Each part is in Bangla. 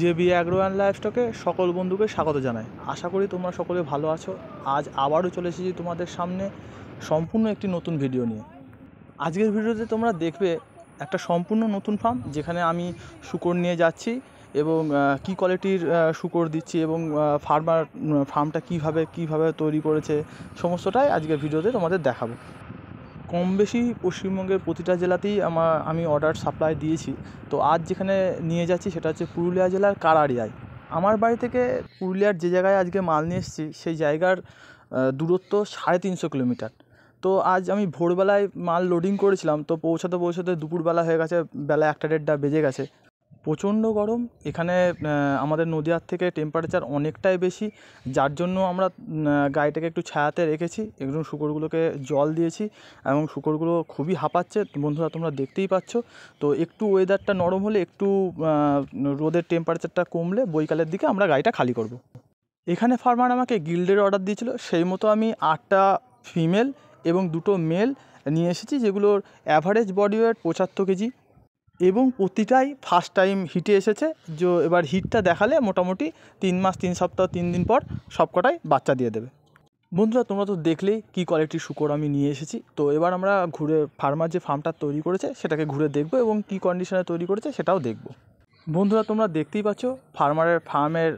জে বি অ্যাগ্রো জেবি অ্যাগ্রোয়ান স্টকে সকল বন্ধুকে স্বাগত জানাই আশা করি তোমরা সকলে ভালো আছো আজ আবারও চলে এসেছি তোমাদের সামনে সম্পূর্ণ একটি নতুন ভিডিও নিয়ে আজকের ভিডিওতে তোমরা দেখবে একটা সম্পূর্ণ নতুন ফার্ম যেখানে আমি শুকর নিয়ে যাচ্ছি এবং কি কোয়ালিটির শুকর দিচ্ছি এবং ফার্মার ফার্মটা কিভাবে কিভাবে তৈরি করেছে সমস্তটাই আজকের ভিডিওতে তোমাদের দেখাবো কম বেশি পশ্চিমবঙ্গের প্রতিটা জেলাতেই আমার আমি অর্ডার সাপ্লাই দিয়েছি তো আজ যেখানে নিয়ে যাচ্ছি সেটা হচ্ছে পুরুলিয়া জেলার কারারিয়ায় আমার বাড়ি থেকে পুরুলিয়ার যে জায়গায় আজকে মাল নিয়ে এসেছি সেই জায়গার দূরত্ব সাড়ে তিনশো কিলোমিটার তো আজ আমি ভোরবেলায় মাল লোডিং করেছিলাম তো পৌঁছাতে পৌঁছাতে দুপুরবেলা হয়ে গেছে বেলা একটা দেড়টা বেজে গেছে প্রচণ্ড গরম এখানে আমাদের নদীয়ার থেকে টেম্পারেচার অনেকটাই বেশি যার জন্য আমরা গাড়িটাকে একটু ছায়াতে রেখেছি এবং শুকরগুলোকে জল দিয়েছি এবং শুকরগুলো খুবই হাঁপাচ্ছে বন্ধুরা তোমরা দেখতেই পাচ্ছ তো একটু ওয়েদারটা নরম হলে একটু রোদের টেম্পারেচারটা কমলে বৈকালের দিকে আমরা গাড়িটা খালি করব। এখানে ফার্মার আমাকে গিল্ডের অর্ডার দিয়েছিল সেই মতো আমি আটটা ফিমেল এবং দুটো মেল নিয়ে এসেছি যেগুলোর অ্যাভারেজ বডি ওয়েট পঁচাত্তর কেজি এবং প্রতিটাই ফার্স্ট টাইম হিটে এসেছে যে এবার হিটটা দেখালে মোটামুটি তিন মাস তিন সপ্তাহ তিন দিন পর সবকটাই বাচ্চা দিয়ে দেবে বন্ধুরা তোমরা তো দেখলেই কী কোয়ালিটির শুকর আমি নিয়ে এসেছি তো এবার আমরা ঘুরে ফার্মার যে ফার্মটা তৈরি করেছে সেটাকে ঘুরে দেখব এবং কী কন্ডিশনে তৈরি করেছে সেটাও দেখব বন্ধুরা তোমরা দেখতেই পাচ্ছ ফার্মারের ফার্মের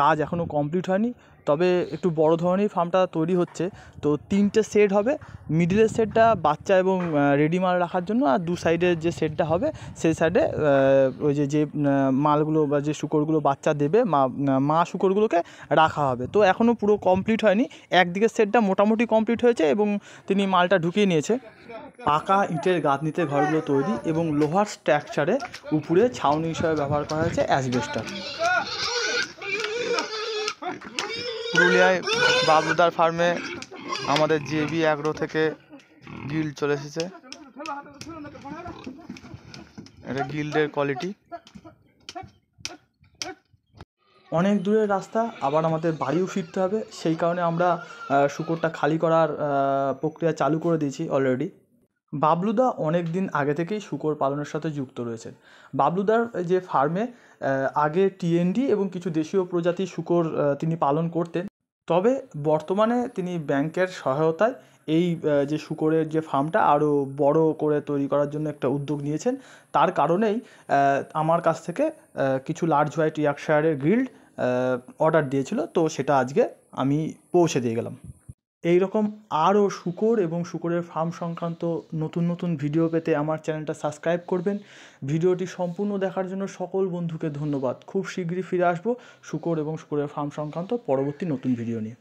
কাজ এখনও কমপ্লিট হয়নি তবে একটু বড় ধরনের ফার্মটা তৈরি হচ্ছে তো তিনটে সেট হবে মিডিলের সেটটা বাচ্চা এবং রেডি মাল রাখার জন্য আর দু সাইডে যে সেটটা হবে সেই সাইডে ওই যে যে মালগুলো বা যে শুকরগুলো বাচ্চা দেবে মা মা শুকরগুলোকে রাখা হবে তো এখনও পুরো কমপ্লিট হয়নি একদিকে সেটটা মোটামুটি কমপ্লিট হয়েছে এবং তিনি মালটা ঢুকিয়ে নিয়েছে পাকা ইটের গাঁথনিতে ঘরগুলো তৈরি এবং লোহার স্ট্রাকচারে উপরে ছাউনি হিসাবে ব্যবহার করা হয়েছে অ্যাসবেস্টার পুরুলিয়ায় বাবলুদার ফার্মে আমাদের জিবি অ্যাগ্রো থেকে গিল চলে এসেছে এটা গিল্ডের কোয়ালিটি অনেক দূরের রাস্তা আবার আমাদের বাড়িও ফিরতে হবে সেই কারণে আমরা শুকরটা খালি করার প্রক্রিয়া চালু করে দিয়েছি অলরেডি বাবলুদা অনেক দিন আগে থেকেই শুকর পালনের সাথে যুক্ত রয়েছে বাবলুদার যে ফার্মে আগে টিএনডি এবং কিছু দেশীয় প্রজাতির শুকর তিনি পালন করতেন তবে বর্তমানে তিনি ব্যাংকের সহায়তায় এই যে শূকরের যে ফার্মটা আরও বড় করে তৈরি করার জন্য একটা উদ্যোগ নিয়েছেন তার কারণেই আমার কাছ থেকে কিছু লার্জ হোয়াইট ইয়ার্কশায়ারের গ্রিল অর্ডার দিয়েছিল তো সেটা আজকে আমি পৌঁছে দিয়ে গেলাম এই রকম আরও শূকর এবং শূকরের ফার্ম সংক্রান্ত নতুন নতুন ভিডিও পেতে আমার চ্যানেলটা সাবস্ক্রাইব করবেন ভিডিওটি সম্পূর্ণ দেখার জন্য সকল বন্ধুকে ধন্যবাদ খুব শীঘ্রই ফিরে আসবো শুকর এবং শুকরের ফার্ম সংক্রান্ত পরবর্তী নতুন ভিডিও নিয়ে